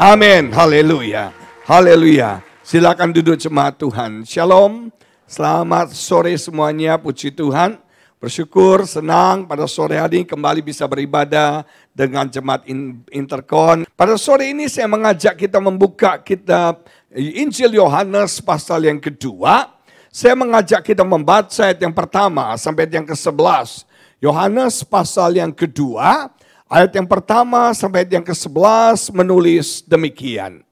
Amin. Haleluya. Haleluya. Silakan duduk jemaat Tuhan. Shalom. Selamat sore semuanya. Puji Tuhan. Bersyukur, senang pada sore hari ini kembali bisa beribadah dengan jemaat Interkon. Pada sore ini saya mengajak kita membuka kitab Injil Yohanes pasal yang kedua. Saya mengajak kita membaca ayat yang pertama sampai ayat yang ke-11. Yohanes pasal yang kedua Ayat yang pertama sampai yang ke-11 menulis demikian.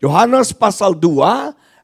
Yohanes pasal 2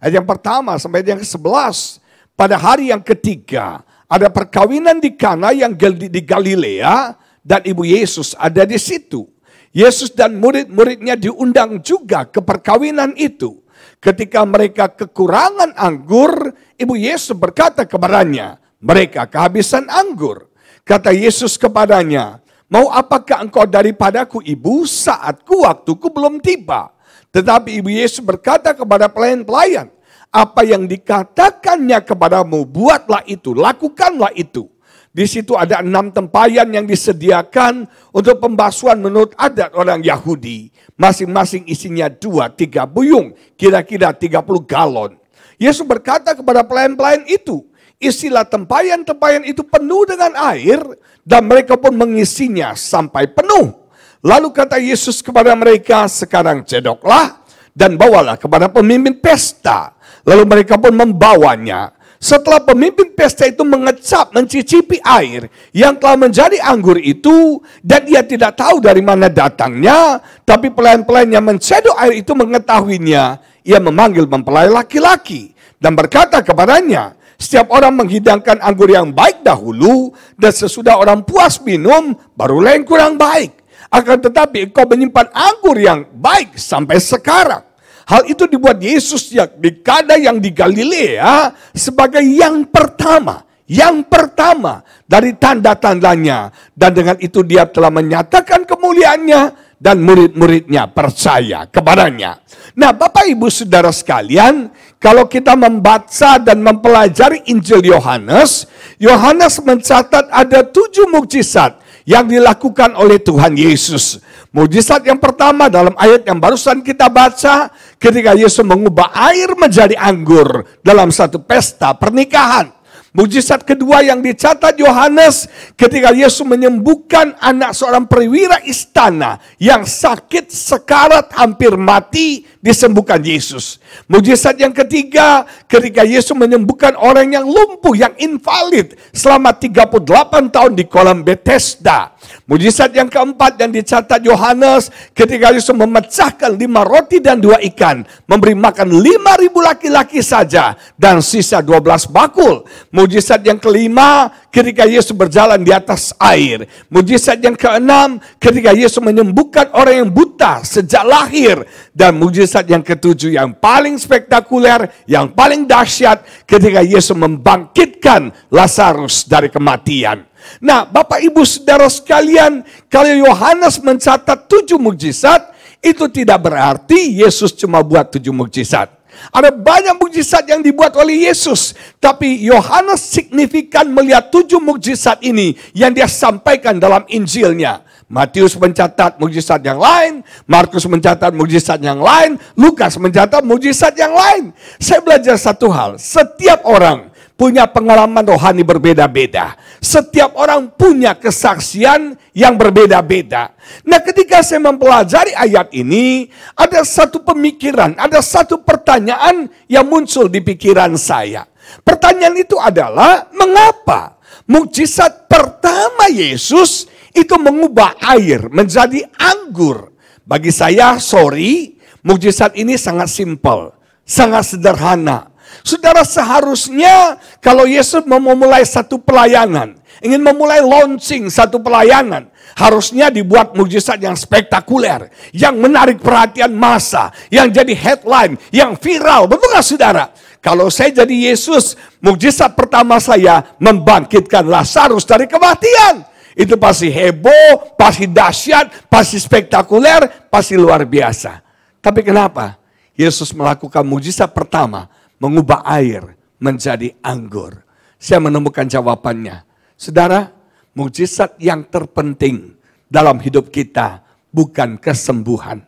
ayat yang pertama sampai yang ke-11 pada hari yang ketiga ada perkawinan di Kana yang di Galilea dan ibu Yesus ada di situ. Yesus dan murid-muridnya diundang juga ke perkawinan itu. Ketika mereka kekurangan anggur, ibu Yesus berkata kepadanya, mereka kehabisan anggur. Kata Yesus kepadanya, Mau apakah engkau daripadaku ibu, saatku, waktuku belum tiba. Tetapi ibu Yesus berkata kepada pelayan-pelayan, apa yang dikatakannya kepadamu, buatlah itu, lakukanlah itu. Di situ ada enam tempayan yang disediakan untuk pembasuhan menurut adat orang Yahudi. Masing-masing isinya dua, tiga buyung, kira-kira 30 galon. Yesus berkata kepada pelayan-pelayan itu, istilah tempayan-tempayan itu penuh dengan air dan mereka pun mengisinya sampai penuh. Lalu kata Yesus kepada mereka, sekarang cedoklah dan bawalah kepada pemimpin pesta. Lalu mereka pun membawanya. Setelah pemimpin pesta itu mengecap, mencicipi air yang telah menjadi anggur itu, dan ia tidak tahu dari mana datangnya, tapi pelayan-pelayan yang mencedok air itu mengetahuinya. Ia memanggil mempelai laki-laki dan berkata kepadanya, setiap orang menghidangkan anggur yang baik dahulu, dan sesudah orang puas minum, baru yang kurang baik. Akan tetapi engkau menyimpan anggur yang baik sampai sekarang. Hal itu dibuat Yesus di kada yang di Galilea sebagai yang pertama. Yang pertama dari tanda-tandanya. Dan dengan itu dia telah menyatakan kemuliaannya dan murid-muridnya percaya kepadanya. Nah, Bapak Ibu Saudara sekalian, kalau kita membaca dan mempelajari Injil Yohanes, Yohanes mencatat ada tujuh mukjizat yang dilakukan oleh Tuhan Yesus. Mujizat yang pertama dalam ayat yang barusan kita baca, ketika Yesus mengubah air menjadi anggur dalam satu pesta pernikahan. Mujizat kedua yang dicatat Yohanes ketika Yesus menyembuhkan anak seorang perwira istana yang sakit sekarat hampir mati disembuhkan Yesus. Mujizat yang ketiga, ketika Yesus menyembuhkan orang yang lumpuh, yang invalid selama 38 tahun di kolam Bethesda. Mujizat yang keempat yang dicatat Yohanes ketika Yesus memecahkan lima roti dan dua ikan, memberi makan lima ribu laki-laki saja dan sisa dua belas bakul. Mujizat yang kelima ketika Yesus berjalan di atas air. Mujizat yang keenam ketika Yesus menyembuhkan orang yang buta sejak lahir. Dan mujizat yang ketujuh yang paling spektakuler, yang paling dahsyat ketika Yesus membangkitkan Lazarus dari kematian. Nah, Bapak Ibu Saudara sekalian, kalau Yohanes mencatat tujuh mujizat, itu tidak berarti Yesus cuma buat tujuh mujizat. Ada banyak mukjizat yang dibuat oleh Yesus, tapi Yohanes signifikan melihat tujuh mukjizat ini yang dia sampaikan dalam Injilnya. Matius mencatat mukjizat yang lain, Markus mencatat mukjizat yang lain, Lukas mencatat mukjizat yang lain. Saya belajar satu hal, setiap orang punya pengalaman rohani berbeda-beda. Setiap orang punya kesaksian yang berbeda-beda. Nah ketika saya mempelajari ayat ini, ada satu pemikiran, ada satu pertanyaan yang muncul di pikiran saya. Pertanyaan itu adalah, mengapa mukjizat pertama Yesus itu mengubah air menjadi anggur? Bagi saya, sorry, mukjizat ini sangat simpel, sangat sederhana Saudara seharusnya kalau Yesus mau memulai satu pelayanan, ingin memulai launching satu pelayanan, harusnya dibuat mujizat yang spektakuler, yang menarik perhatian massa, yang jadi headline, yang viral. Betul nggak saudara? Kalau saya jadi Yesus, mujizat pertama saya membangkitkan Lazarus dari kematian. Itu pasti heboh, pasti dahsyat, pasti spektakuler, pasti luar biasa. Tapi kenapa? Yesus melakukan mujizat pertama mengubah air menjadi anggur? Saya menemukan jawabannya. Saudara, mukjizat yang terpenting dalam hidup kita bukan kesembuhan.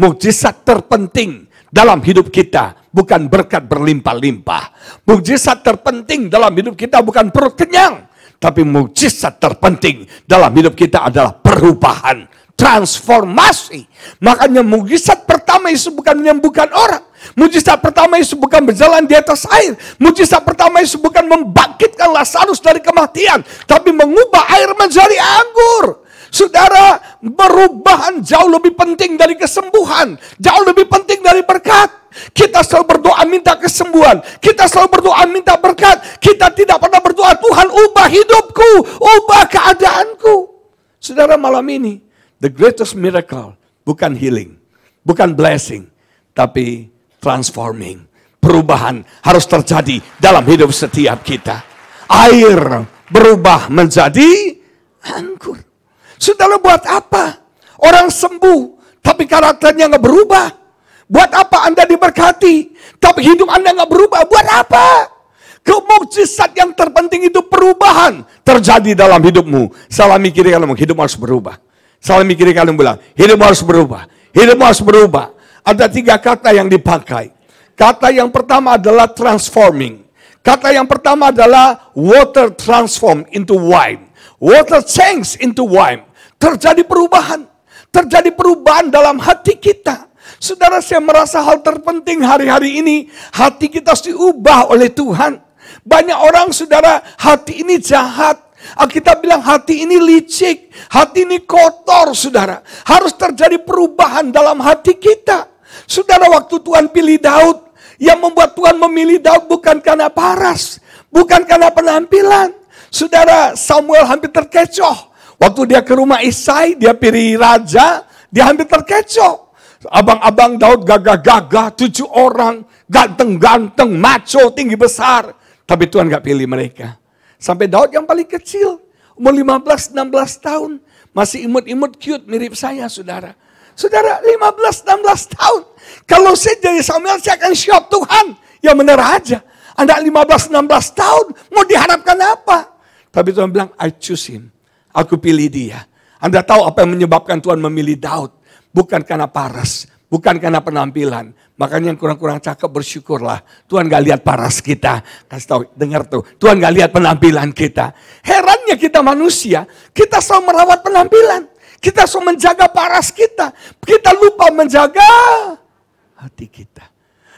Mukjizat terpenting dalam hidup kita bukan berkat berlimpah-limpah. Mukjizat terpenting dalam hidup kita bukan perut kenyang, tapi mukjizat terpenting dalam hidup kita adalah perubahan, transformasi. Makanya mukjizat pertama itu bukan menyembuhkan orang, Mujizat pertama Yesus bukan berjalan di atas air. Mujizat pertama Yesus bukan membangkitkan Lazarus dari kematian. Tapi mengubah air menjadi anggur. Saudara, perubahan jauh lebih penting dari kesembuhan. Jauh lebih penting dari berkat. Kita selalu berdoa minta kesembuhan. Kita selalu berdoa minta berkat. Kita tidak pernah berdoa, Tuhan ubah hidupku, ubah keadaanku. Saudara malam ini, the greatest miracle bukan healing, bukan blessing, tapi transforming. Perubahan harus terjadi dalam hidup setiap kita. Air berubah menjadi anggur. Saudara buat apa? Orang sembuh, tapi karakternya nggak berubah. Buat apa Anda diberkati? Tapi hidup Anda nggak berubah. Buat apa? Kemukjizat yang terpenting itu perubahan terjadi dalam hidupmu. Salam mikirin kalau hidup harus berubah. Salam mikirin kalau bilang, hidup harus berubah. Hidup harus berubah. Ada tiga kata yang dipakai. Kata yang pertama adalah transforming. Kata yang pertama adalah water transform into wine. Water change into wine. Terjadi perubahan. Terjadi perubahan dalam hati kita. Saudara saya merasa hal terpenting hari-hari ini. Hati kita harus diubah oleh Tuhan. Banyak orang saudara hati ini jahat. Kita bilang hati ini licik. Hati ini kotor saudara. Harus terjadi perubahan dalam hati kita. Saudara waktu Tuhan pilih Daud, yang membuat Tuhan memilih Daud bukan karena paras, bukan karena penampilan. Saudara Samuel hampir terkecoh. Waktu dia ke rumah Isai, dia pilih raja, dia hampir terkecoh. Abang-abang Daud gagah-gagah, tujuh orang, ganteng-ganteng, maco, tinggi besar. Tapi Tuhan gak pilih mereka. Sampai Daud yang paling kecil, umur 15-16 tahun. Masih imut-imut cute, mirip saya saudara. Saudara, 15-16 tahun. Kalau saya jadi Samuel, saya akan shock Tuhan. Ya benar aja. Anak 15-16 tahun, mau diharapkan apa? Tapi Tuhan bilang, I choose him. Aku pilih dia. Anda tahu apa yang menyebabkan Tuhan memilih Daud? Bukan karena paras, bukan karena penampilan. Makanya yang kurang-kurang cakep bersyukurlah. Tuhan gak lihat paras kita. Kasih tahu, dengar tuh. Tuhan gak lihat penampilan kita. Herannya kita manusia, kita selalu merawat penampilan. Kita harus menjaga paras kita. Kita lupa menjaga hati kita.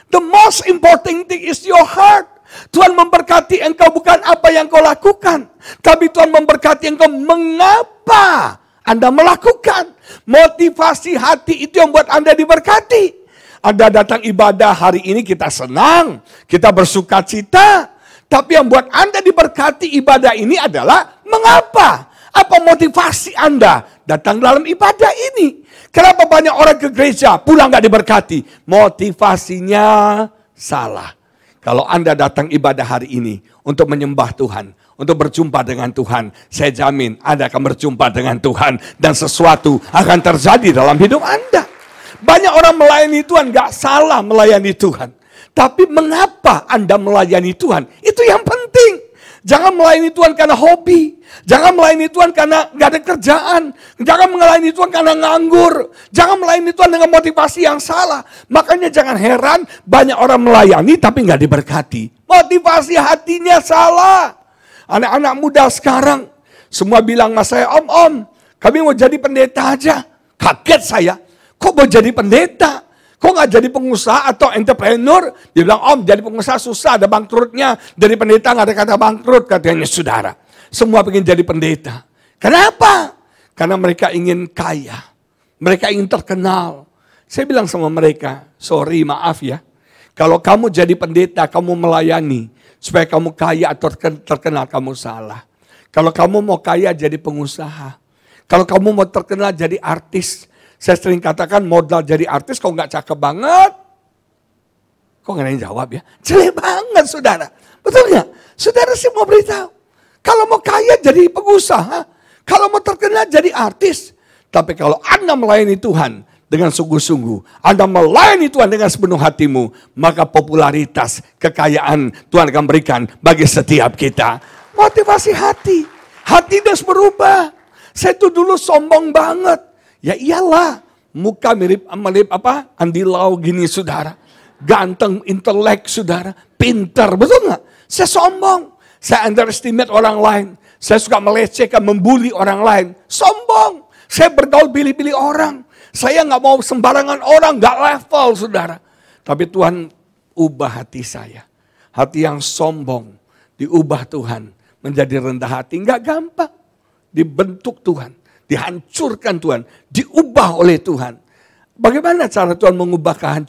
The most important thing is your heart. Tuhan memberkati engkau bukan apa yang kau lakukan. Tapi Tuhan memberkati engkau mengapa Anda melakukan. Motivasi hati itu yang buat Anda diberkati. Anda datang ibadah hari ini kita senang, kita bersuka cita. Tapi yang buat Anda diberkati ibadah ini adalah mengapa? Apa motivasi Anda datang dalam ibadah ini? Kenapa banyak orang ke gereja pulang gak diberkati? Motivasinya salah. Kalau Anda datang ibadah hari ini untuk menyembah Tuhan, untuk berjumpa dengan Tuhan, saya jamin Anda akan berjumpa dengan Tuhan dan sesuatu akan terjadi dalam hidup Anda. Banyak orang melayani Tuhan, gak salah melayani Tuhan. Tapi mengapa Anda melayani Tuhan? Itu yang penting. Jangan melayani Tuhan karena hobi. Jangan melayani Tuhan karena gak ada kerjaan. Jangan melayani Tuhan karena nganggur. Jangan melayani Tuhan dengan motivasi yang salah. Makanya jangan heran banyak orang melayani tapi gak diberkati. Motivasi hatinya salah. Anak-anak muda sekarang semua bilang mas saya, om om, kami mau jadi pendeta aja. Kaget saya, kok mau jadi pendeta? Kok nggak jadi pengusaha atau entrepreneur? Dia bilang, om jadi pengusaha susah, ada bangkrutnya. Jadi pendeta nggak ada kata bangkrut, katanya saudara. Semua ingin jadi pendeta. Kenapa? Karena mereka ingin kaya. Mereka ingin terkenal. Saya bilang sama mereka, sorry maaf ya. Kalau kamu jadi pendeta, kamu melayani. Supaya kamu kaya atau terkenal, kamu salah. Kalau kamu mau kaya jadi pengusaha. Kalau kamu mau terkenal jadi artis. Saya sering katakan modal jadi artis kok nggak cakep banget. Kok nggak nanya jawab ya? Jelek banget saudara. Betul nggak? Saudara sih mau beritahu. Kalau mau kaya jadi pengusaha. Kalau mau terkenal jadi artis. Tapi kalau Anda melayani Tuhan dengan sungguh-sungguh, Anda melayani Tuhan dengan sepenuh hatimu, maka popularitas, kekayaan Tuhan akan berikan bagi setiap kita. Motivasi hati. Hati harus berubah. Saya itu dulu sombong banget. Ya iyalah, muka mirip mirip apa? Andi Lau gini saudara. Ganteng, intelek saudara, pinter, betul nggak? Saya sombong, saya underestimate orang lain. Saya suka melecehkan, membuli orang lain. Sombong, saya bergaul pilih-pilih orang. Saya nggak mau sembarangan orang, nggak level saudara. Tapi Tuhan ubah hati saya. Hati yang sombong diubah Tuhan menjadi rendah hati. Nggak gampang dibentuk Tuhan dihancurkan Tuhan, diubah oleh Tuhan. Bagaimana cara Tuhan mengubah eh,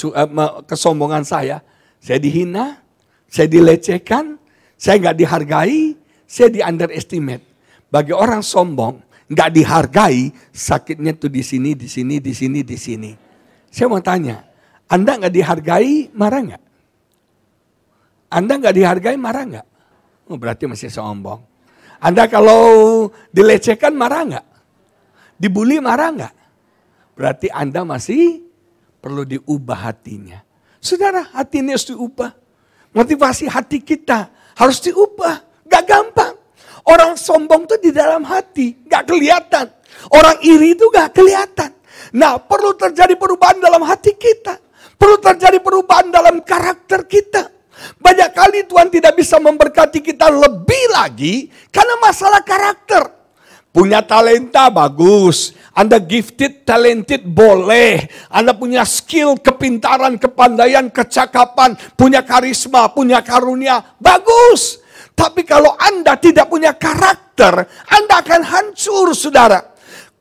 kesombongan saya? Saya dihina, saya dilecehkan, saya nggak dihargai, saya di underestimate. Bagi orang sombong, nggak dihargai, sakitnya tuh di sini, di sini, di sini, di sini. Saya mau tanya, Anda nggak dihargai, marah nggak? Anda nggak dihargai, marah nggak? Oh, berarti masih sombong. Anda kalau dilecehkan, marah nggak? Dibully marah nggak? Berarti Anda masih perlu diubah hatinya. Saudara, hati ini harus diubah. Motivasi hati kita harus diubah. Gak gampang. Orang sombong itu di dalam hati. Gak kelihatan. Orang iri itu gak kelihatan. Nah, perlu terjadi perubahan dalam hati kita. Perlu terjadi perubahan dalam karakter kita. Banyak kali Tuhan tidak bisa memberkati kita lebih lagi karena masalah karakter. Punya talenta bagus, Anda gifted, talented boleh. Anda punya skill, kepintaran, kepandaian, kecakapan, punya karisma, punya karunia, bagus. Tapi kalau Anda tidak punya karakter, Anda akan hancur, saudara.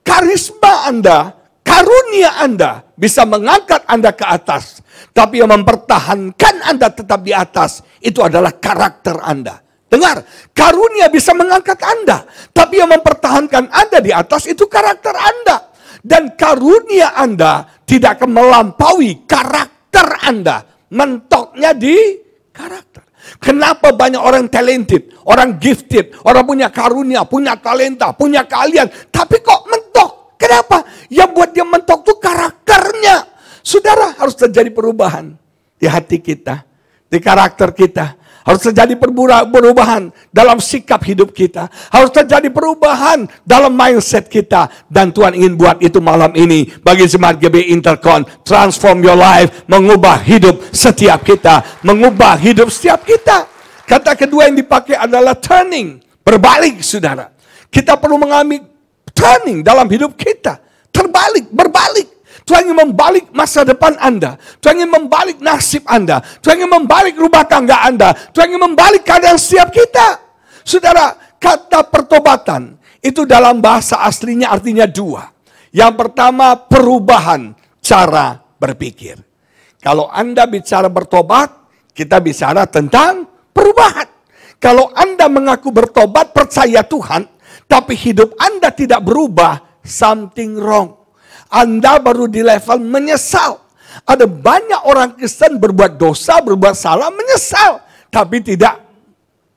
Karisma Anda, karunia Anda bisa mengangkat Anda ke atas. Tapi yang mempertahankan Anda tetap di atas, itu adalah karakter Anda. Dengar, karunia bisa mengangkat Anda, tapi yang mempertahankan Anda di atas itu karakter Anda. Dan karunia Anda tidak akan melampaui karakter Anda. Mentoknya di karakter. Kenapa banyak orang talented, orang gifted, orang punya karunia, punya talenta, punya kalian, tapi kok mentok? Kenapa? Yang buat dia mentok itu karakternya. Saudara harus terjadi perubahan di hati kita, di karakter kita harus terjadi perubahan dalam sikap hidup kita. Harus terjadi perubahan dalam mindset kita. Dan Tuhan ingin buat itu malam ini. Bagi Jemaat GB Intercon. Transform your life. Mengubah hidup setiap kita. Mengubah hidup setiap kita. Kata kedua yang dipakai adalah turning. Berbalik saudara. Kita perlu mengalami turning dalam hidup kita. Terbalik, berbalik. Tuhan ingin membalik masa depan Anda. Tuhan ingin membalik nasib Anda. Tuhan ingin membalik rumah tangga Anda. Tuhan ingin membalik keadaan setiap kita. Saudara, kata pertobatan itu dalam bahasa aslinya artinya dua. Yang pertama perubahan cara berpikir. Kalau Anda bicara bertobat, kita bicara tentang perubahan. Kalau Anda mengaku bertobat, percaya Tuhan, tapi hidup Anda tidak berubah, something wrong. Anda baru di level menyesal. Ada banyak orang Kristen berbuat dosa, berbuat salah, menyesal. Tapi tidak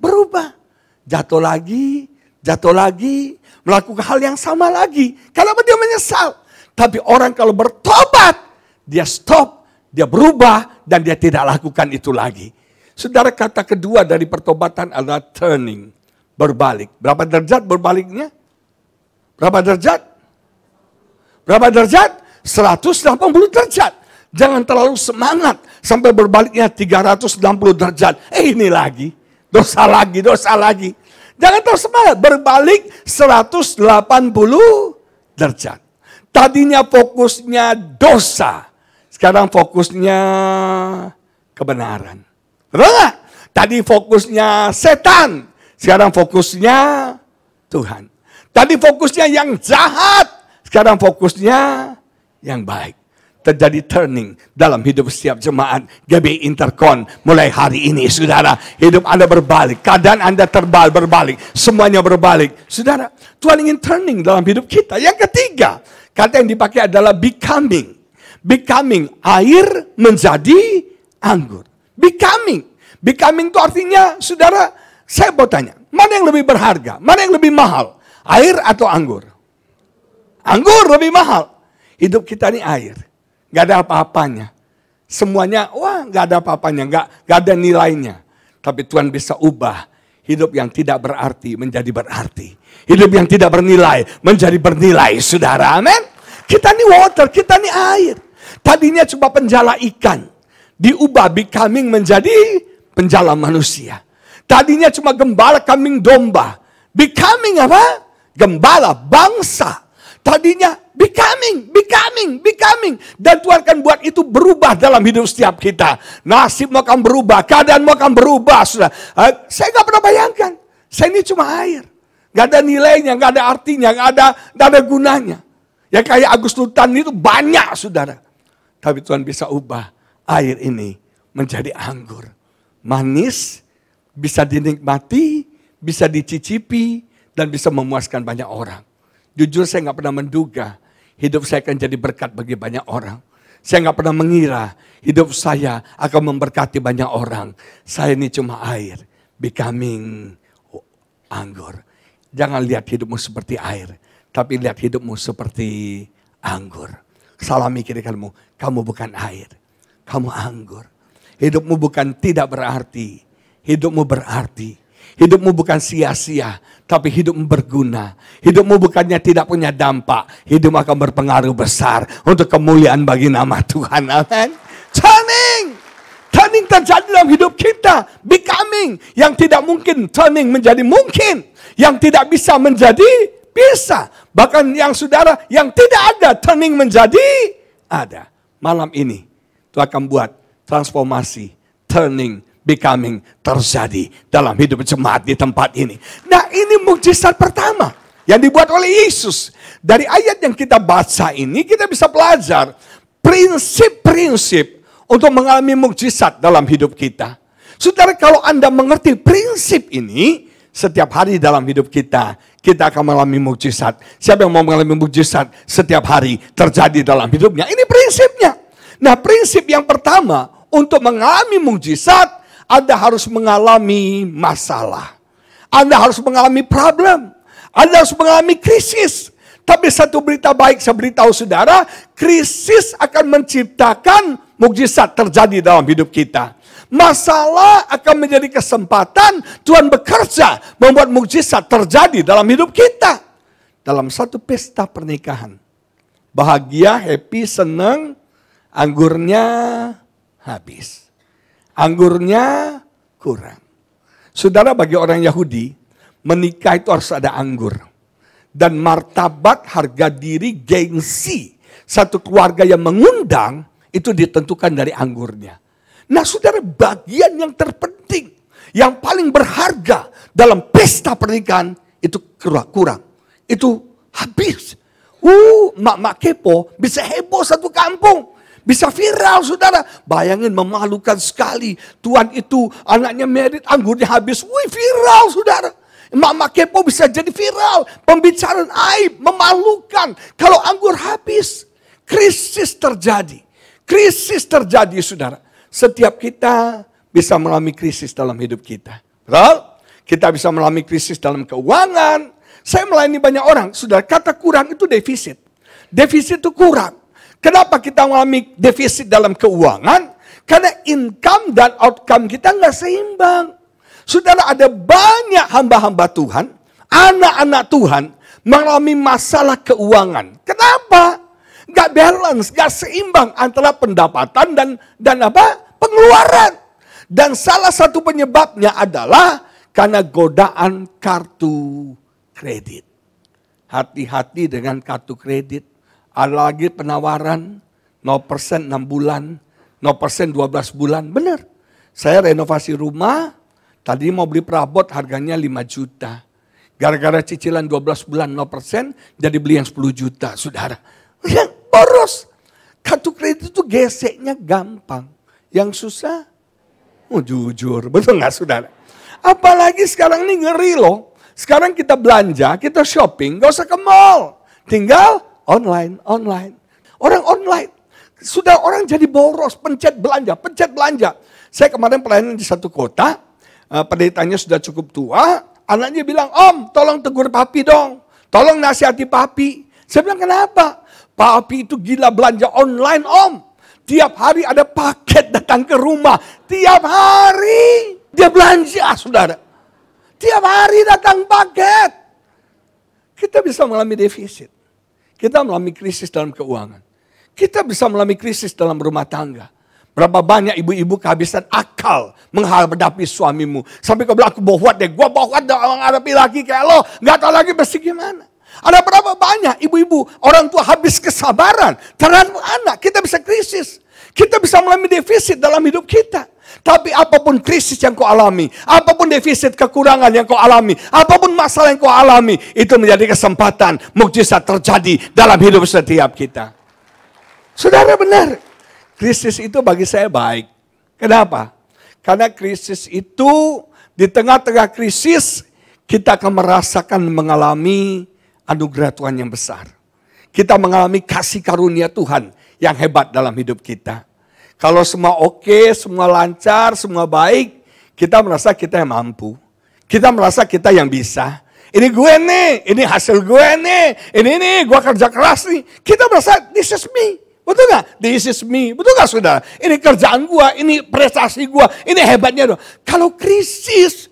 berubah. Jatuh lagi, jatuh lagi, melakukan hal yang sama lagi. Kenapa dia menyesal. Tapi orang kalau bertobat, dia stop, dia berubah, dan dia tidak lakukan itu lagi. Saudara kata kedua dari pertobatan adalah turning, berbalik. Berapa derajat berbaliknya? Berapa derajat? Berapa derajat? 180 derajat. Jangan terlalu semangat sampai berbaliknya 360 derajat. Eh ini lagi, dosa lagi, dosa lagi. Jangan terlalu semangat, berbalik 180 derajat. Tadinya fokusnya dosa, sekarang fokusnya kebenaran. Betul gak? Tadi fokusnya setan, sekarang fokusnya Tuhan. Tadi fokusnya yang jahat, sekarang fokusnya yang baik. Terjadi turning dalam hidup setiap jemaat GB Intercon. Mulai hari ini, saudara, hidup Anda berbalik. Keadaan Anda terbal berbalik. Semuanya berbalik. Saudara, Tuhan ingin turning dalam hidup kita. Yang ketiga, kata yang dipakai adalah becoming. Becoming, air menjadi anggur. Becoming. Becoming itu artinya, saudara, saya mau tanya, mana yang lebih berharga? Mana yang lebih mahal? Air atau anggur? Anggur lebih mahal. Hidup kita ini air. Gak ada apa-apanya. Semuanya, wah gak ada apa-apanya. Gak, gak ada nilainya. Tapi Tuhan bisa ubah hidup yang tidak berarti menjadi berarti. Hidup yang tidak bernilai menjadi bernilai. Saudara, amin. Kita ini water, kita ini air. Tadinya cuma penjala ikan. Diubah becoming menjadi penjala manusia. Tadinya cuma gembala kambing domba. Becoming apa? Gembala bangsa. Tadinya becoming, becoming, becoming. Dan Tuhan akan buat itu berubah dalam hidup setiap kita. Nasibmu akan berubah, keadaanmu akan berubah. Sudah. Eh, saya nggak pernah bayangkan. Saya ini cuma air. Gak ada nilainya, gak ada artinya, gak ada, gak ada gunanya. Ya kayak Agus Lutan itu banyak saudara. Tapi Tuhan bisa ubah air ini menjadi anggur. Manis, bisa dinikmati, bisa dicicipi, dan bisa memuaskan banyak orang. Jujur saya nggak pernah menduga hidup saya akan jadi berkat bagi banyak orang. Saya nggak pernah mengira hidup saya akan memberkati banyak orang. Saya ini cuma air, becoming anggur. Jangan lihat hidupmu seperti air, tapi lihat hidupmu seperti anggur. salah mikir kamu, kamu bukan air, kamu anggur. Hidupmu bukan tidak berarti, hidupmu berarti Hidupmu bukan sia-sia, tapi hidupmu berguna. Hidupmu bukannya tidak punya dampak, hidup akan berpengaruh besar untuk kemuliaan bagi nama Tuhan. Amin. Turning. Turning terjadi dalam hidup kita. Becoming. Yang tidak mungkin, turning menjadi mungkin. Yang tidak bisa menjadi, bisa. Bahkan yang saudara, yang tidak ada, turning menjadi ada. Malam ini, Tuhan akan buat transformasi, turning, becoming terjadi dalam hidup jemaat di tempat ini. Nah ini mukjizat pertama yang dibuat oleh Yesus. Dari ayat yang kita baca ini kita bisa belajar prinsip-prinsip untuk mengalami mukjizat dalam hidup kita. Saudara kalau Anda mengerti prinsip ini, setiap hari dalam hidup kita, kita akan mengalami mukjizat. Siapa yang mau mengalami mukjizat setiap hari terjadi dalam hidupnya? Ini prinsipnya. Nah, prinsip yang pertama untuk mengalami mukjizat anda harus mengalami masalah. Anda harus mengalami problem. Anda harus mengalami krisis. Tapi satu berita baik saya beritahu saudara, krisis akan menciptakan mukjizat terjadi dalam hidup kita. Masalah akan menjadi kesempatan Tuhan bekerja membuat mukjizat terjadi dalam hidup kita. Dalam satu pesta pernikahan. Bahagia, happy, senang, anggurnya habis. Anggurnya kurang. Saudara bagi orang Yahudi, menikah itu harus ada anggur. Dan martabat harga diri gengsi satu keluarga yang mengundang itu ditentukan dari anggurnya. Nah saudara bagian yang terpenting, yang paling berharga dalam pesta pernikahan itu kurang. kurang. Itu habis. Uh, mak-mak kepo bisa heboh satu kampung. Bisa viral saudara. Bayangin memalukan sekali. Tuhan itu anaknya merit, anggurnya habis. Wih viral saudara. Mama kepo bisa jadi viral. Pembicaraan aib, memalukan. Kalau anggur habis, krisis terjadi. Krisis terjadi saudara. Setiap kita bisa mengalami krisis dalam hidup kita. Betul? Kita bisa mengalami krisis dalam keuangan. Saya melayani banyak orang, saudara. Kata kurang itu defisit. Defisit itu kurang. Kenapa kita mengalami defisit dalam keuangan? Karena income dan outcome kita nggak seimbang. Saudara, ada banyak hamba-hamba Tuhan, anak-anak Tuhan, mengalami masalah keuangan. Kenapa? Gak balance, gak seimbang antara pendapatan dan dan apa? Pengeluaran. Dan salah satu penyebabnya adalah karena godaan kartu kredit. Hati-hati dengan kartu kredit. Ada lagi penawaran 0% 6 bulan, 0% 12 bulan. Benar. Saya renovasi rumah, tadi mau beli perabot harganya 5 juta. Gara-gara cicilan 12 bulan 0%, jadi beli yang 10 juta, saudara. Yang boros. Kartu kredit itu geseknya gampang. Yang susah, oh, jujur. Betul nggak saudara? Apalagi sekarang ini ngeri loh. Sekarang kita belanja, kita shopping, gak usah ke mall. Tinggal online, online. Orang online. Sudah orang jadi boros, pencet belanja, pencet belanja. Saya kemarin pelayanan di satu kota, eh, pendetanya sudah cukup tua, anaknya bilang, om tolong tegur papi dong, tolong nasihati papi. Saya bilang, kenapa? Papi itu gila belanja online om. Tiap hari ada paket datang ke rumah. Tiap hari dia belanja, ah, saudara. Tiap hari datang paket. Kita bisa mengalami defisit. Kita mengalami krisis dalam keuangan. Kita bisa mengalami krisis dalam rumah tangga. Berapa banyak ibu-ibu kehabisan akal menghadapi suamimu. Sampai kau bilang, aku bohwat deh. Gue bohwat deh menghadapi lagi kayak lo. Gak tau lagi mesti gimana. Ada berapa banyak ibu-ibu, orang tua habis kesabaran. Terhadap anak, kita bisa krisis. Kita bisa mengalami defisit dalam hidup kita. Tapi apapun krisis yang kau alami, apapun defisit kekurangan yang kau alami, apapun masalah yang kau alami, itu menjadi kesempatan mukjizat terjadi dalam hidup setiap kita. Saudara benar, krisis itu bagi saya baik. Kenapa? Karena krisis itu di tengah-tengah krisis kita akan merasakan mengalami anugerah Tuhan yang besar. Kita mengalami kasih karunia Tuhan yang hebat dalam hidup kita. Kalau semua oke, okay, semua lancar, semua baik, kita merasa kita yang mampu. Kita merasa kita yang bisa. Ini gue nih, ini hasil gue nih, ini nih gue kerja keras nih. Kita merasa this is me. Betul gak? This is me. Betul gak saudara? Ini kerjaan gue, ini prestasi gue, ini hebatnya. Dong. Kalau krisis,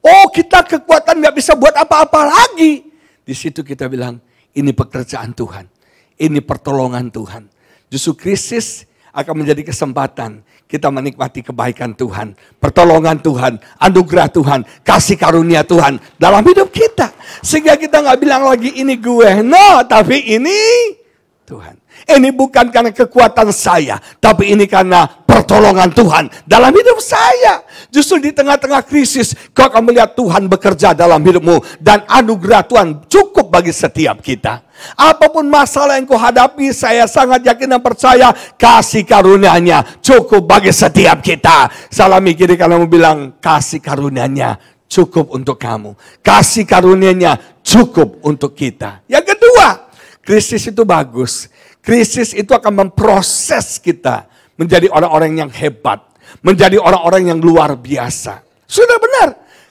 oh kita kekuatan gak bisa buat apa-apa lagi. Di situ kita bilang, ini pekerjaan Tuhan. Ini pertolongan Tuhan. Justru krisis akan menjadi kesempatan kita menikmati kebaikan Tuhan, pertolongan Tuhan, anugerah Tuhan, kasih karunia Tuhan dalam hidup kita. Sehingga kita nggak bilang lagi ini gue, no, tapi ini Tuhan. Ini bukan karena kekuatan saya, tapi ini karena pertolongan Tuhan dalam hidup saya. Justru di tengah-tengah krisis, kau akan melihat Tuhan bekerja dalam hidupmu dan anugerah Tuhan cukup bagi setiap kita. Apapun masalah yang kau hadapi, saya sangat yakin dan percaya kasih karunia-Nya cukup bagi setiap kita. Salami kiri kamu bilang kasih karunia-Nya cukup untuk kamu. Kasih karunia-Nya cukup untuk kita. Yang kedua, krisis itu bagus Krisis itu akan memproses kita menjadi orang-orang yang hebat, menjadi orang-orang yang luar biasa. Sudah benar,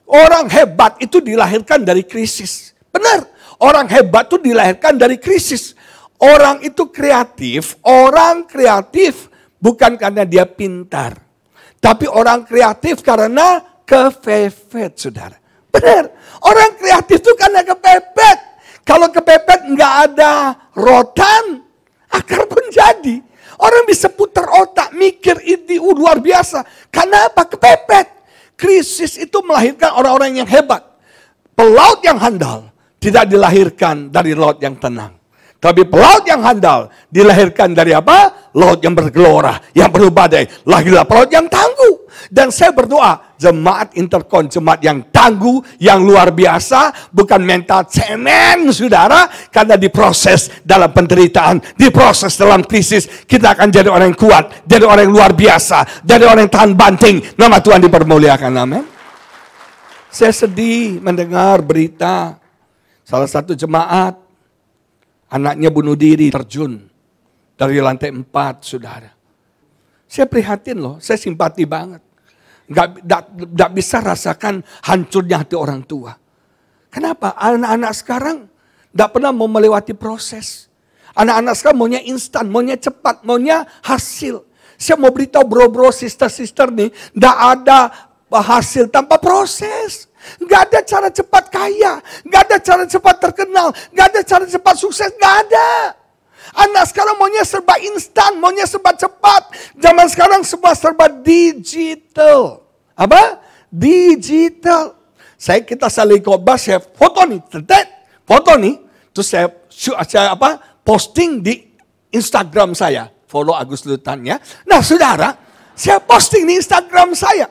orang hebat itu dilahirkan dari krisis. Benar, orang hebat itu dilahirkan dari krisis. Orang itu kreatif, orang kreatif bukan karena dia pintar. Tapi orang kreatif karena kepepet, saudara. Benar, orang kreatif itu karena kepepet. Kalau kepepet nggak ada rotan, akar pun jadi. Orang bisa putar otak, mikir ini uh, luar biasa. Karena apa? Kepepet. Krisis itu melahirkan orang-orang yang hebat. Pelaut yang handal tidak dilahirkan dari laut yang tenang. Tapi pelaut yang handal dilahirkan dari apa? Laut yang bergelora, yang penuh badai. Lahirlah pelaut yang tangguh. Dan saya berdoa, jemaat interkon, jemaat yang tangguh, yang luar biasa, bukan mental cemen, saudara, karena diproses dalam penderitaan, diproses dalam krisis, kita akan jadi orang yang kuat, jadi orang yang luar biasa, jadi orang yang tahan banting, nama Tuhan dipermuliakan, amin. Saya sedih mendengar berita salah satu jemaat anaknya bunuh diri terjun dari lantai empat, saudara. Saya prihatin loh, saya simpati banget. Nggak bisa rasakan hancurnya hati orang tua. Kenapa? Anak-anak sekarang nggak pernah mau melewati proses. Anak-anak sekarang maunya instan, maunya cepat, maunya hasil. Saya mau beritahu bro-bro, sister-sister nih, nggak ada hasil tanpa proses. Nggak ada cara cepat kaya, nggak ada cara cepat terkenal, nggak ada cara cepat sukses, nggak ada. Anak sekarang maunya serba instan, maunya serba cepat. Zaman sekarang semua serba digital. Apa? Digital. Saya kita saling khotbah, saya foto nih, tetet, foto nih. Terus saya, saya apa? Posting di Instagram saya. Follow Agus Lutan ya. Nah saudara, saya posting di Instagram saya.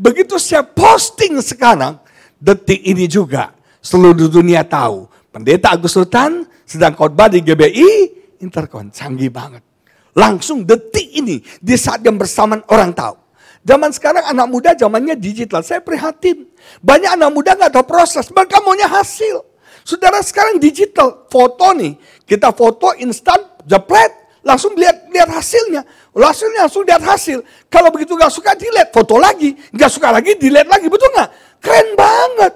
Begitu saya posting sekarang, detik ini juga seluruh dunia tahu. Pendeta Agus Lutan sedang khotbah di GBI, Interkon, canggih banget. Langsung detik ini, di saat yang bersamaan orang tahu. Zaman sekarang anak muda zamannya digital, saya prihatin. Banyak anak muda nggak tahu proses, mereka maunya hasil. Saudara sekarang digital, foto nih, kita foto instan, jepret, langsung lihat lihat hasilnya. Hasilnya langsung lihat hasil. Kalau begitu nggak suka dilihat, foto lagi. Nggak suka lagi, dilihat lagi, betul nggak? Keren banget.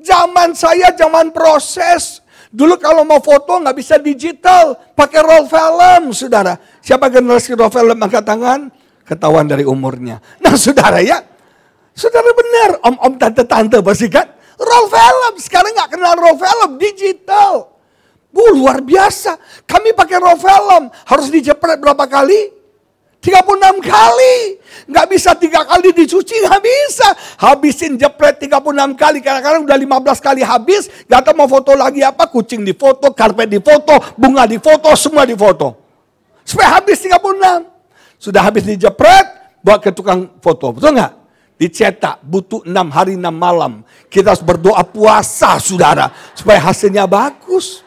Zaman saya, zaman proses, Dulu kalau mau foto nggak bisa digital, pakai roll film, saudara. Siapa generasi roll film angkat tangan? Ketahuan dari umurnya. Nah, saudara ya, saudara benar, om-om tante-tante pasti kan? Roll film, sekarang nggak kenal roll film, digital. Bu, luar biasa. Kami pakai roll film, harus dijepret berapa kali? 36 kali. Nggak bisa tiga kali dicuci, nggak bisa. Habisin jepret 36 kali. Kadang-kadang udah 15 kali habis, nggak tahu mau foto lagi apa. Kucing di foto, karpet di foto, bunga di foto, semua di foto. Supaya habis 36. Sudah habis dijepret, buat ke tukang foto. Betul nggak? dicetak butuh enam hari enam malam. Kita harus berdoa puasa saudara supaya hasilnya bagus.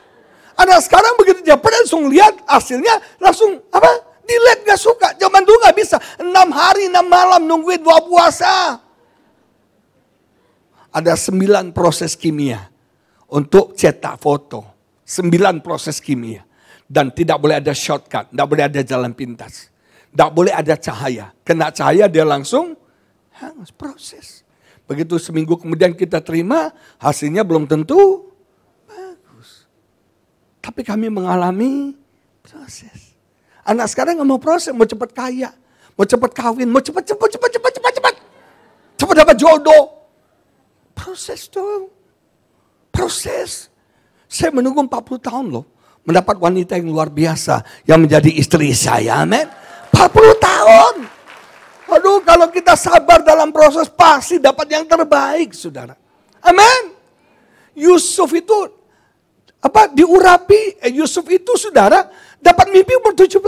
Ada sekarang begitu jepret langsung lihat hasilnya langsung apa? Dilihat gak suka. Zaman dulu gak bisa. Enam hari, enam malam nungguin dua puasa. Ada sembilan proses kimia untuk cetak foto. Sembilan proses kimia. Dan tidak boleh ada shortcut, tidak boleh ada jalan pintas. Tidak boleh ada cahaya. Kena cahaya dia langsung hangus, proses. Begitu seminggu kemudian kita terima, hasilnya belum tentu bagus. Tapi kami mengalami proses. Anak sekarang nggak mau proses, mau cepat kaya, mau cepat kawin, mau cepat cepat cepat cepat cepat cepat cepat dapat jodoh. Proses dong, proses. Saya menunggu 40 tahun loh, mendapat wanita yang luar biasa yang menjadi istri saya, Empat 40 tahun. Aduh, kalau kita sabar dalam proses pasti dapat yang terbaik, saudara. Amin. Yusuf itu apa diurapi eh, Yusuf itu saudara dapat mimpi umur 17.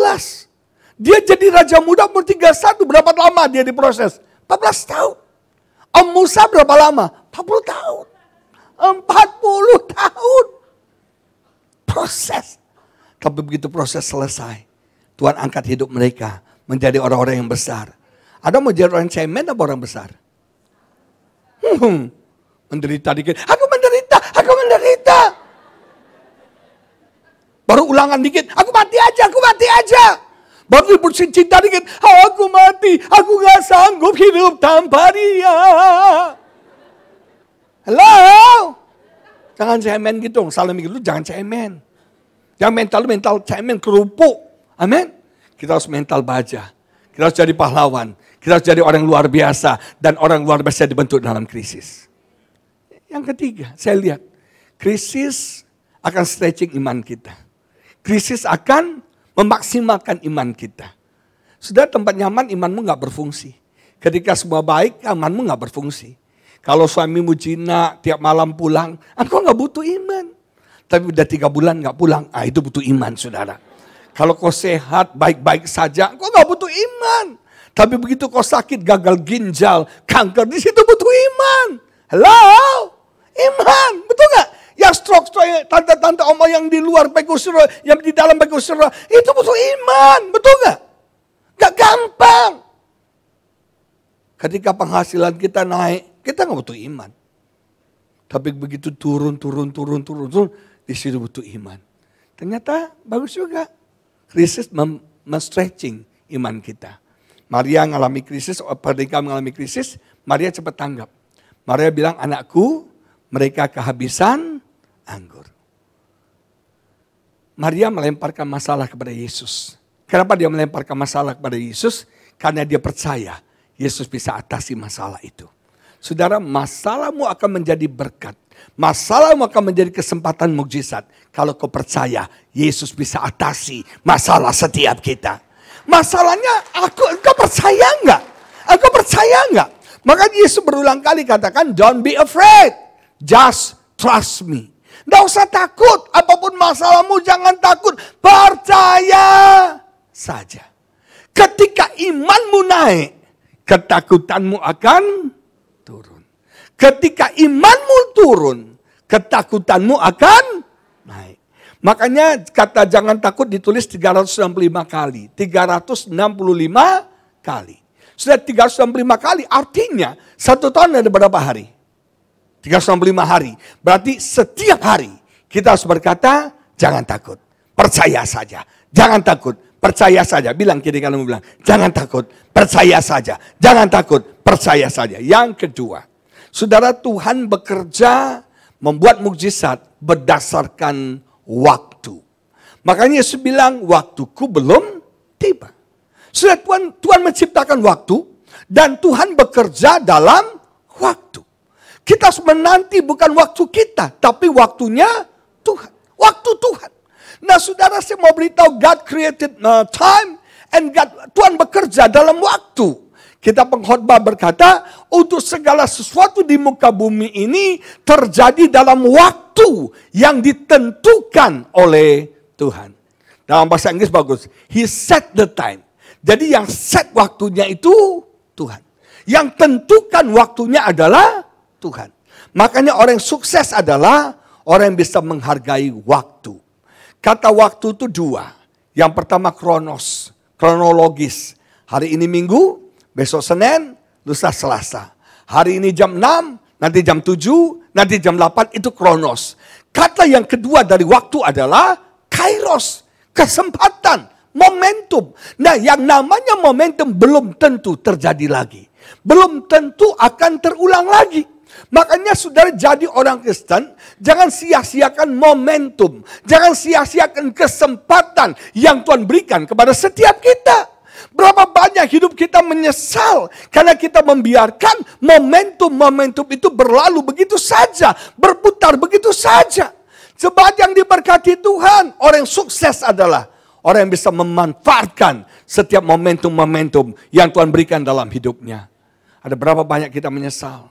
Dia jadi raja muda umur 31. Berapa lama dia diproses? 14 tahun. Om Musa berapa lama? 40 tahun. 40 tahun. Proses. Tapi begitu proses selesai, Tuhan angkat hidup mereka menjadi orang-orang yang besar. Ada mau jadi orang cemen atau orang besar? Hmm, hmm, menderita dikit. Aku menderita, aku menderita. Baru ulangan dikit, aku mati aja, aku mati aja. Baru dibersihin cinta dikit, aku mati, aku gak sanggup hidup tanpa dia. Halo? Jangan cemen gitu, salam gitu, jangan cemen. Jangan mental-mental cemen, kerupuk. Amin? Kita harus mental baja. Kita harus jadi pahlawan. Kita harus jadi orang luar biasa. Dan orang luar biasa dibentuk dalam krisis. Yang ketiga, saya lihat. Krisis akan stretching iman kita krisis akan memaksimalkan iman kita. Sudah tempat nyaman imanmu nggak berfungsi. Ketika semua baik, imanmu nggak berfungsi. Kalau suamimu jina tiap malam pulang, aku nggak butuh iman. Tapi udah tiga bulan nggak pulang, ah itu butuh iman saudara. Kalau kau sehat, baik-baik saja, kau nggak butuh iman. Tapi begitu kau sakit, gagal ginjal, kanker, di situ butuh iman. Halo, iman, betul nggak? yang stroke-stroke, tante-tante oma yang di luar pekusura, yang di dalam pekusura, itu butuh iman, betul nggak? Gak gampang. Ketika penghasilan kita naik, kita nggak butuh iman. Tapi begitu turun, turun, turun, turun, turun, di situ butuh iman. Ternyata bagus juga. Krisis men-stretching iman kita. Maria mengalami krisis, oh, pernikahan mengalami krisis, Maria cepat tanggap. Maria bilang, anakku, mereka kehabisan anggur. Maria melemparkan masalah kepada Yesus. Kenapa dia melemparkan masalah kepada Yesus? Karena dia percaya Yesus bisa atasi masalah itu. Saudara, masalahmu akan menjadi berkat. Masalahmu akan menjadi kesempatan mukjizat. Kalau kau percaya, Yesus bisa atasi masalah setiap kita. Masalahnya, aku, engkau percaya enggak? Engkau percaya enggak? Maka Yesus berulang kali katakan, don't be afraid. Just trust me. Gak usah takut, apapun masalahmu jangan takut, percaya saja. Ketika imanmu naik, ketakutanmu akan turun. Ketika imanmu turun, ketakutanmu akan naik. Makanya kata jangan takut ditulis 365 kali, 365 kali. Sudah 365 kali artinya satu tahun ada berapa hari? 365 hari. Berarti setiap hari kita harus berkata, jangan takut. Percaya saja. Jangan takut. Percaya saja. Bilang kiri mau bilang, jangan takut. Percaya saja. Jangan takut. Percaya saja. Yang kedua, saudara Tuhan bekerja membuat mukjizat berdasarkan waktu. Makanya Yesus bilang, waktuku belum tiba. Sudah Tuhan, Tuhan menciptakan waktu dan Tuhan bekerja dalam waktu. Kita harus menanti bukan waktu kita, tapi waktunya Tuhan. Waktu Tuhan. Nah saudara saya mau beritahu God created uh, time and God, Tuhan bekerja dalam waktu. Kita pengkhotbah berkata, untuk segala sesuatu di muka bumi ini terjadi dalam waktu yang ditentukan oleh Tuhan. Dalam bahasa Inggris bagus. He set the time. Jadi yang set waktunya itu Tuhan. Yang tentukan waktunya adalah Tuhan. Makanya orang yang sukses adalah orang yang bisa menghargai waktu. Kata waktu itu dua. Yang pertama kronos, kronologis. Hari ini Minggu, besok Senin, lusa Selasa. Hari ini jam 6, nanti jam 7, nanti jam 8 itu kronos. Kata yang kedua dari waktu adalah kairos, kesempatan, momentum. Nah, yang namanya momentum belum tentu terjadi lagi. Belum tentu akan terulang lagi. Makanya saudara jadi orang Kristen, jangan sia-siakan momentum. Jangan sia-siakan kesempatan yang Tuhan berikan kepada setiap kita. Berapa banyak hidup kita menyesal karena kita membiarkan momentum-momentum itu berlalu begitu saja, berputar begitu saja. Sebab yang diberkati Tuhan, orang yang sukses adalah orang yang bisa memanfaatkan setiap momentum-momentum yang Tuhan berikan dalam hidupnya. Ada berapa banyak kita menyesal.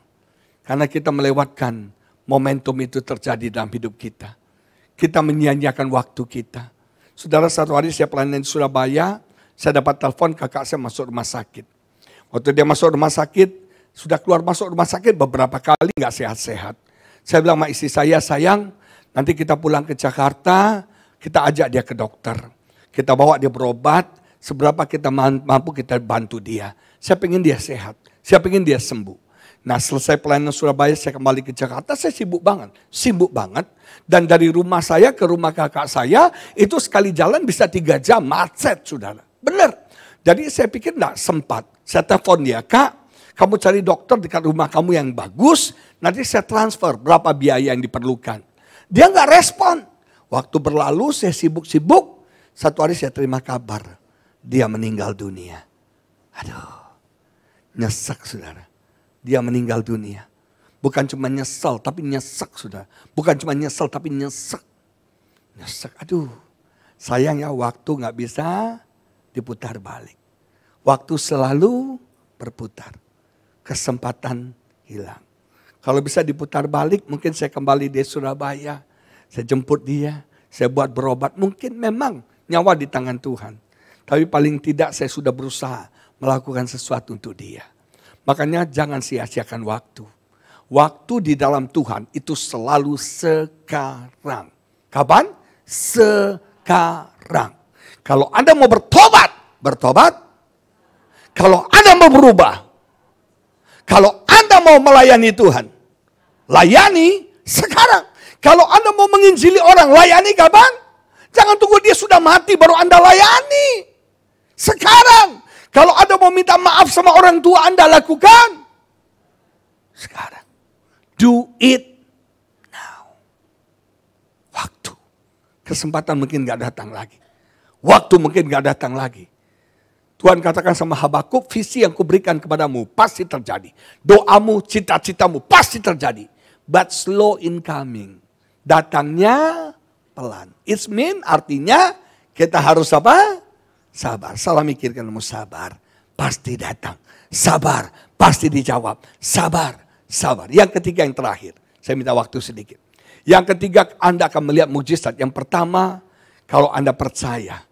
Karena kita melewatkan momentum itu terjadi dalam hidup kita. Kita menyia-nyiakan waktu kita. Saudara satu hari saya pelayanan di Surabaya, saya dapat telepon kakak saya masuk rumah sakit. Waktu dia masuk rumah sakit, sudah keluar masuk rumah sakit beberapa kali nggak sehat-sehat. Saya bilang sama istri saya, sayang nanti kita pulang ke Jakarta, kita ajak dia ke dokter. Kita bawa dia berobat, seberapa kita mampu kita bantu dia. Saya pengen dia sehat, saya pengen dia sembuh. Nah selesai pelayanan Surabaya saya kembali ke Jakarta, saya sibuk banget. Sibuk banget. Dan dari rumah saya ke rumah kakak saya, itu sekali jalan bisa tiga jam, macet saudara. Benar. Jadi saya pikir enggak sempat. Saya telepon dia, kak kamu cari dokter dekat rumah kamu yang bagus, nanti saya transfer berapa biaya yang diperlukan. Dia nggak respon. Waktu berlalu saya sibuk-sibuk, satu hari saya terima kabar. Dia meninggal dunia. Aduh, nyesek saudara dia meninggal dunia. Bukan cuma nyesel, tapi nyesek sudah. Bukan cuma nyesel, tapi nyesek. Nyesek, aduh. Sayang ya waktu nggak bisa diputar balik. Waktu selalu berputar. Kesempatan hilang. Kalau bisa diputar balik, mungkin saya kembali di Surabaya. Saya jemput dia, saya buat berobat. Mungkin memang nyawa di tangan Tuhan. Tapi paling tidak saya sudah berusaha melakukan sesuatu untuk dia. Makanya jangan sia-siakan waktu. Waktu di dalam Tuhan itu selalu sekarang. Kapan? Sekarang. Kalau Anda mau bertobat, bertobat. Kalau Anda mau berubah, kalau Anda mau melayani Tuhan, layani sekarang. Kalau Anda mau menginjili orang, layani kapan? Jangan tunggu dia sudah mati baru Anda layani. Sekarang kalau ada mau minta maaf sama orang tua Anda, lakukan. Sekarang. Do it now. Waktu. Kesempatan mungkin gak datang lagi. Waktu mungkin gak datang lagi. Tuhan katakan sama Habakuk, visi yang kuberikan kepadamu pasti terjadi. Doamu, cita-citamu pasti terjadi. But slow in coming. Datangnya pelan. It's mean artinya kita harus apa? Sabar. Salah mikirkanmu kamu sabar. Pasti datang. Sabar. Pasti dijawab. Sabar. Sabar. Yang ketiga yang terakhir. Saya minta waktu sedikit. Yang ketiga Anda akan melihat mujizat. Yang pertama kalau Anda percaya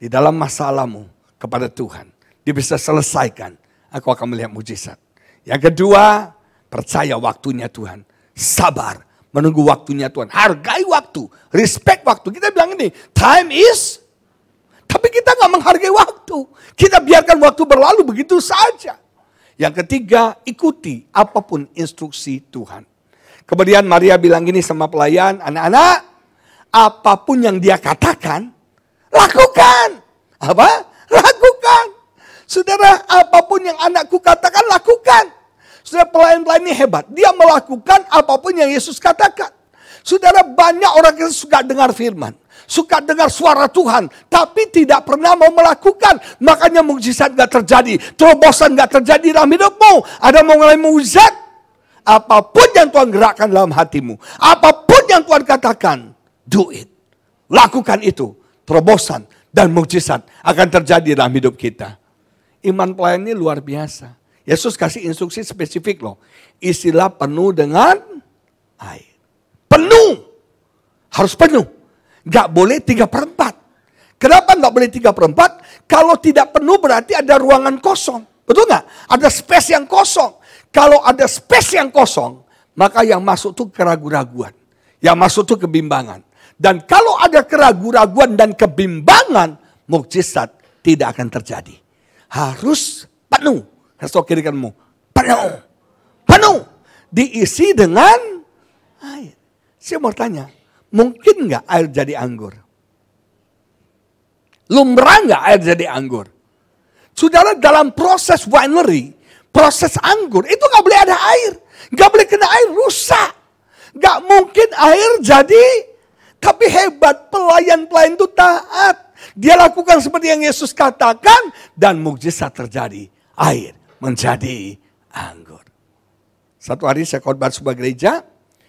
di dalam masalahmu kepada Tuhan. Dia bisa selesaikan. Aku akan melihat mujizat. Yang kedua percaya waktunya Tuhan. Sabar menunggu waktunya Tuhan. Hargai waktu, respect waktu. Kita bilang ini, time is tapi kita nggak menghargai waktu. Kita biarkan waktu berlalu begitu saja. Yang ketiga, ikuti apapun instruksi Tuhan. Kemudian Maria bilang gini sama pelayan, anak-anak, apapun yang dia katakan, lakukan. Apa? Lakukan. Saudara, apapun yang anakku katakan, lakukan. Saudara, pelayan-pelayan ini hebat. Dia melakukan apapun yang Yesus katakan. Saudara, banyak orang yang suka dengar firman suka dengar suara Tuhan, tapi tidak pernah mau melakukan. Makanya mukjizat gak terjadi, terobosan gak terjadi dalam hidupmu. Ada mau mulai mukjizat, apapun yang Tuhan gerakkan dalam hatimu, apapun yang Tuhan katakan, do it. Lakukan itu, terobosan dan mukjizat akan terjadi dalam hidup kita. Iman pelayan ini luar biasa. Yesus kasih instruksi spesifik loh. Istilah penuh dengan air. Penuh. Harus penuh. Gak boleh tiga perempat. Kenapa nggak boleh tiga perempat? Kalau tidak penuh berarti ada ruangan kosong. Betul nggak? Ada space yang kosong. Kalau ada space yang kosong, maka yang masuk tuh keraguan-raguan. Yang masuk tuh kebimbangan. Dan kalau ada keraguan-raguan dan kebimbangan, mukjizat tidak akan terjadi. Harus penuh. Harus kiri kanmu. Penuh. Penuh. Diisi dengan air. Saya mau tanya, Mungkin nggak air jadi anggur? Lumrah nggak air jadi anggur? Saudara dalam proses winery, proses anggur itu nggak boleh ada air, nggak boleh kena air rusak, nggak mungkin air jadi. Tapi hebat pelayan-pelayan itu taat. Dia lakukan seperti yang Yesus katakan dan mukjizat terjadi. Air menjadi anggur. Satu hari saya khotbah sebuah gereja,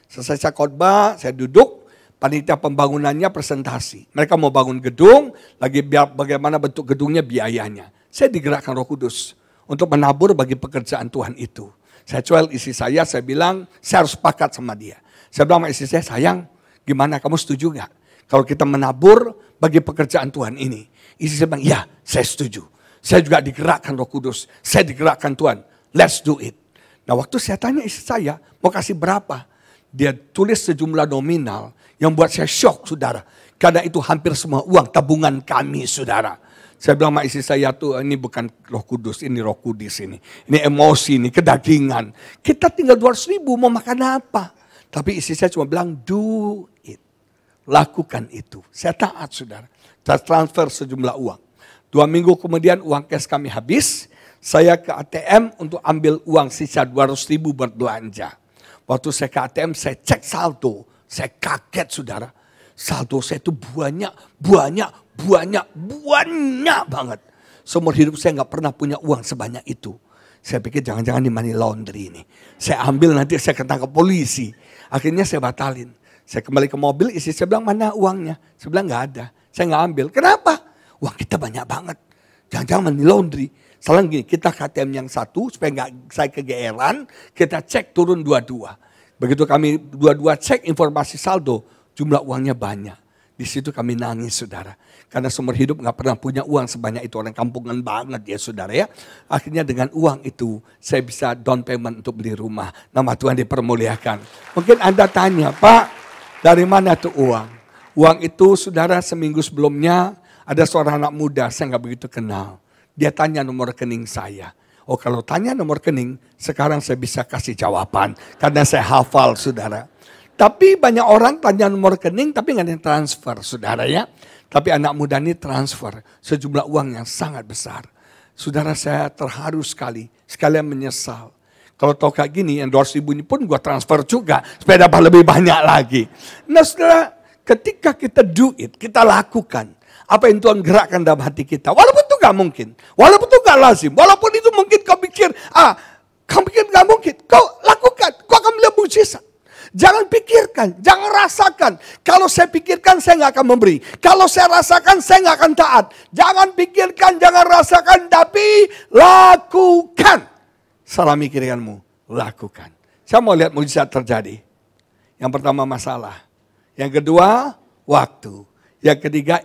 selesai saya khotbah, saya duduk, Panitia pembangunannya presentasi. Mereka mau bangun gedung, lagi biar bagaimana bentuk gedungnya, biayanya. Saya digerakkan roh kudus untuk menabur bagi pekerjaan Tuhan itu. Saya cuel isi saya, saya bilang, saya harus sepakat sama dia. Saya bilang sama istri saya, sayang, gimana kamu setuju gak? Kalau kita menabur bagi pekerjaan Tuhan ini. Isi saya bilang, ya saya setuju. Saya juga digerakkan roh kudus. Saya digerakkan Tuhan. Let's do it. Nah waktu saya tanya istri saya, mau kasih berapa? Dia tulis sejumlah nominal yang buat saya shock saudara. Karena itu hampir semua uang tabungan kami saudara. Saya bilang sama istri saya tuh ini bukan roh kudus, ini roh kudus ini. Ini emosi, ini kedagingan. Kita tinggal 200 ribu mau makan apa? Tapi istri saya cuma bilang do it. Lakukan itu. Saya taat saudara. Saya transfer sejumlah uang. Dua minggu kemudian uang cash kami habis. Saya ke ATM untuk ambil uang sisa 200 ribu buat belanja. Waktu saya ke ATM, saya cek saldo. Saya kaget saudara. Saldo saya itu banyak, banyak, banyak, banyak banget. Seumur hidup saya nggak pernah punya uang sebanyak itu. Saya pikir jangan-jangan di money laundry ini. Saya ambil nanti saya ketangkap polisi. Akhirnya saya batalin. Saya kembali ke mobil, isi saya bilang mana uangnya? Saya bilang nggak ada. Saya nggak ambil. Kenapa? Uang kita banyak banget. Jangan-jangan money laundry. Salah gini, kita KTM yang satu supaya nggak saya kegeeran, kita cek turun dua-dua. Begitu kami dua-dua cek informasi saldo, jumlah uangnya banyak. Di situ kami nangis saudara. Karena seumur hidup nggak pernah punya uang sebanyak itu. Orang kampungan banget ya saudara ya. Akhirnya dengan uang itu saya bisa down payment untuk beli rumah. Nama Tuhan dipermuliakan. Mungkin Anda tanya, Pak dari mana tuh uang? Uang itu saudara seminggu sebelumnya ada seorang anak muda saya nggak begitu kenal dia tanya nomor rekening saya. Oh kalau tanya nomor rekening, sekarang saya bisa kasih jawaban. Karena saya hafal saudara. Tapi banyak orang tanya nomor rekening tapi nggak ada yang transfer saudara ya. Tapi anak muda ini transfer sejumlah uang yang sangat besar. Saudara saya terharu sekali, sekalian menyesal. Kalau tau kayak gini, yang ibu ribu ini pun gue transfer juga. Supaya dapat lebih banyak lagi. Nah saudara, ketika kita do it, kita lakukan. Apa yang Tuhan gerakkan dalam hati kita. Walaupun Gak mungkin. Walaupun itu nggak lazim. Walaupun itu mungkin kau pikir, ah, kau pikir gak mungkin. Kau lakukan, kau akan melihat mujizat. Jangan pikirkan, jangan rasakan. Kalau saya pikirkan, saya gak akan memberi. Kalau saya rasakan, saya gak akan taat. Jangan pikirkan, jangan rasakan, tapi lakukan. Salah pikiranmu, lakukan. Saya mau lihat mujizat terjadi. Yang pertama masalah. Yang kedua, waktu. Yang ketiga,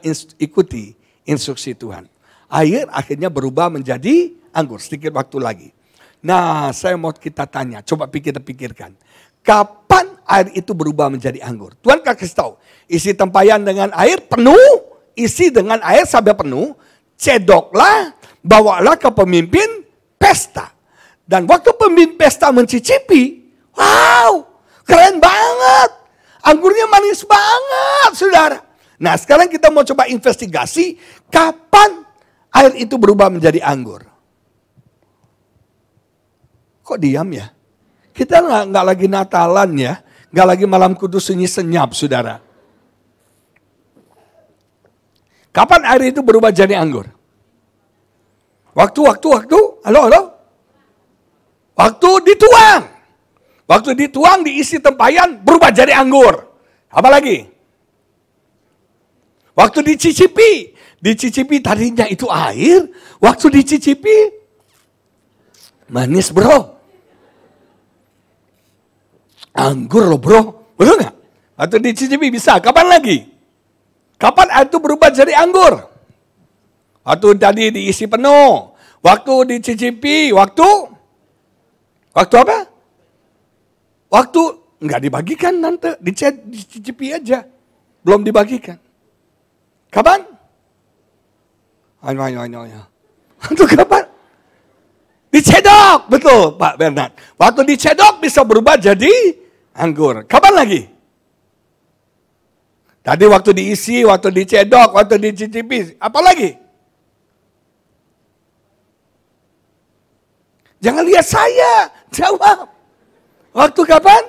ikuti instruksi Tuhan air akhirnya berubah menjadi anggur sedikit waktu lagi. Nah, saya mau kita tanya, coba pikir pikirkan. Kapan air itu berubah menjadi anggur? Tuhan kasih tahu, isi tempayan dengan air penuh, isi dengan air sampai penuh, cedoklah, bawalah ke pemimpin pesta. Dan waktu pemimpin pesta mencicipi, wow, keren banget. Anggurnya manis banget, saudara. Nah, sekarang kita mau coba investigasi kapan Air itu berubah menjadi anggur. Kok diam ya? Kita nggak lagi Natalan ya, nggak lagi malam kudus sunyi senyap, saudara. Kapan air itu berubah jadi anggur? Waktu, waktu, waktu. Halo, halo. Waktu dituang. Waktu dituang diisi tempayan berubah jadi anggur. Apa lagi? Waktu dicicipi Dicicipi tadinya itu air, waktu dicicipi manis bro. Anggur loh bro, betul gak? Atau dicicipi bisa, kapan lagi? Kapan air itu berubah jadi anggur? Waktu tadi diisi penuh, waktu dicicipi, waktu waktu apa? Waktu nggak dibagikan nanti, dicicipi aja. Belum dibagikan. Kapan? Ayo, ayo, ayo, ayo. Untuk kapan? Dicedok, betul Pak Bernard. Waktu dicedok bisa berubah jadi anggur. Kapan lagi? Tadi waktu diisi, waktu dicedok, waktu dicicipi, apa lagi? Jangan lihat saya, jawab. Waktu kapan?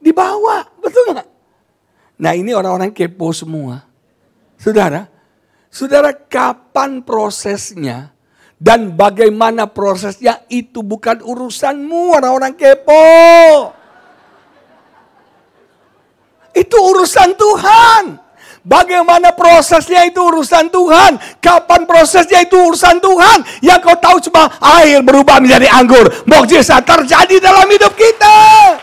Dibawa, betul nggak? Nah ini orang-orang kepo semua. Saudara, Saudara, kapan prosesnya dan bagaimana prosesnya itu bukan urusanmu orang-orang kepo. Itu urusan Tuhan. Bagaimana prosesnya itu urusan Tuhan. Kapan prosesnya itu urusan Tuhan. Yang kau tahu cuma air berubah menjadi anggur. Mukjizat terjadi dalam hidup kita.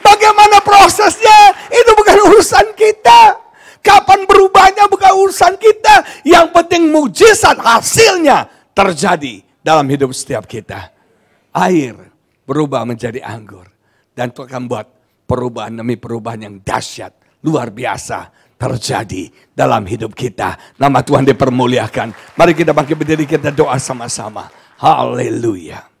Bagaimana prosesnya itu bukan urusan kita. Kapan berubahnya bukan urusan kita. Yang penting mujizat hasilnya terjadi dalam hidup setiap kita. Air berubah menjadi anggur. Dan itu akan buat perubahan demi perubahan yang dahsyat, luar biasa terjadi dalam hidup kita. Nama Tuhan dipermuliakan. Mari kita bangkit berdiri kita doa sama-sama. Haleluya.